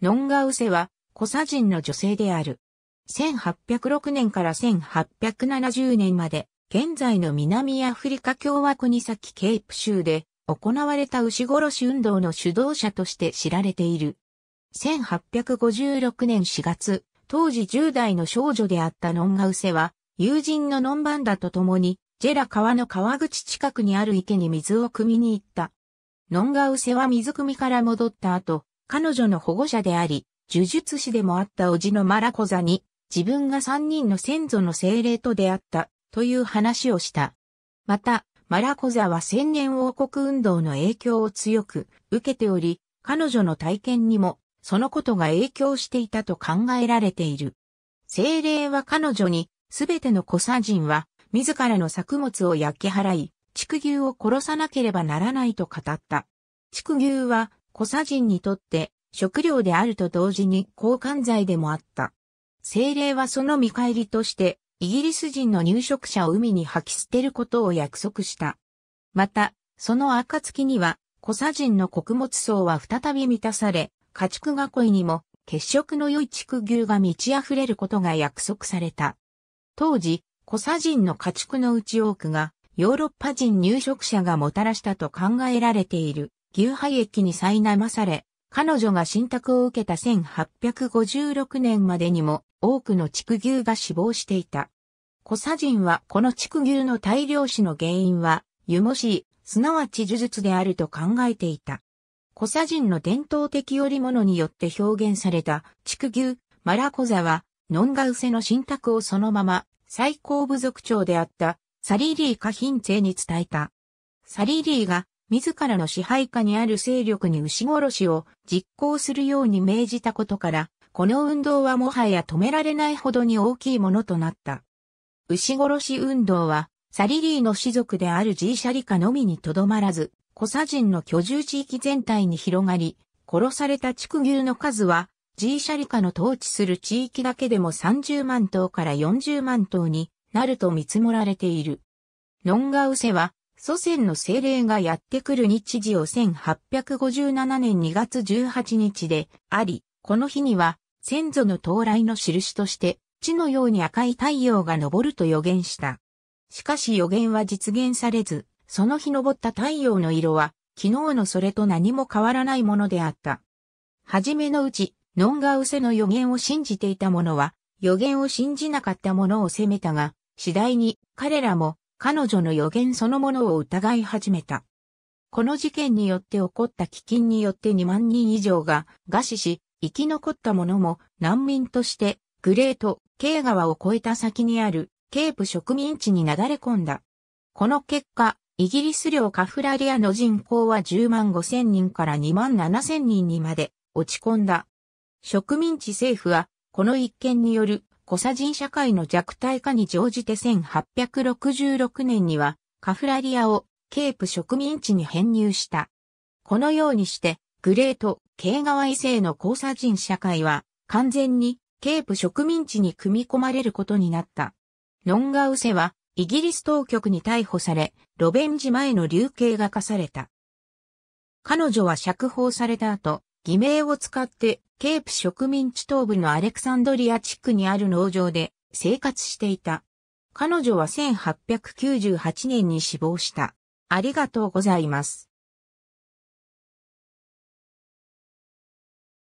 ノンガウセは、コサ人の女性である。1806年から1870年まで、現在の南アフリカ共和国先ケープ州で行われた牛殺し運動の主導者として知られている。1856年4月、当時10代の少女であったノンガウセは、友人のノンバンダと共に、ジェラ川の川口近くにある池に水を汲みに行った。ノンガウセは水汲みから戻った後、彼女の保護者であり、呪術師でもあった叔父のマラコザに、自分が三人の先祖の精霊と出会った、という話をした。また、マラコザは千年王国運動の影響を強く受けており、彼女の体験にも、そのことが影響していたと考えられている。精霊は彼女に、すべての古サ人は、自らの作物を焼き払い、畜牛を殺さなければならないと語った。畜牛は、コサ人にとって食料であると同時に交換剤でもあった。精霊はその見返りとして、イギリス人の入植者を海に吐き捨てることを約束した。また、その暁には、コサ人の穀物層は再び満たされ、家畜囲いにも、血色の良い畜牛が満ち溢れることが約束された。当時、コサ人の家畜のうち多くが、ヨーロッパ人入植者がもたらしたと考えられている。牛廃駅に苛まされ、彼女が信託を受けた1856年までにも多くの畜牛が死亡していた。コサ人はこの畜牛の大量死の原因は、湯もしー、すなわち呪術であると考えていた。コサ人の伝統的織物によって表現された畜牛、マラコザは、ノンガウセの信託をそのまま、最高部族長であった、サリーリーカヒンツェに伝えた。サリーリーが自らの支配下にある勢力に牛殺しを実行するように命じたことから、この運動はもはや止められないほどに大きいものとなった。牛殺し運動は、サリリーの氏族であるジーシャリカのみにとどまらず、コサ人の居住地域全体に広がり、殺された畜牛の数は、ジーシャリカの統治する地域だけでも30万頭から40万頭になると見積もられている。ノンガウセは、祖先の精霊がやってくる日時を1857年2月18日であり、この日には先祖の到来の印として、地のように赤い太陽が昇ると予言した。しかし予言は実現されず、その日昇った太陽の色は、昨日のそれと何も変わらないものであった。はじめのうち、ノンガウセの予言を信じていた者は、予言を信じなかった者を責めたが、次第に彼らも彼女の予言そのものを疑い始めた。この事件によって起こった飢饉によって2万人以上が餓死し、生き残った者も難民としてグレート・ケー川を越えた先にあるケープ植民地になだれ込んだ。この結果、イギリス領カフラリアの人口は10万5千人から2万7千人にまで落ち込んだ。植民地政府はこの一件によるコサ人社会の弱体化に乗じて1866年にはカフラリアをケープ植民地に編入した。このようにして、グレート、ケーワイ西のコサ人社会は完全にケープ植民地に組み込まれることになった。ロンガウセはイギリス当局に逮捕され、ロベンジ前の流刑が課された。彼女は釈放された後、偽名を使って、ケープ植民地東部のアレクサンドリア地区にある農場で生活していた。彼女は1898年に死亡した。ありがとうございます。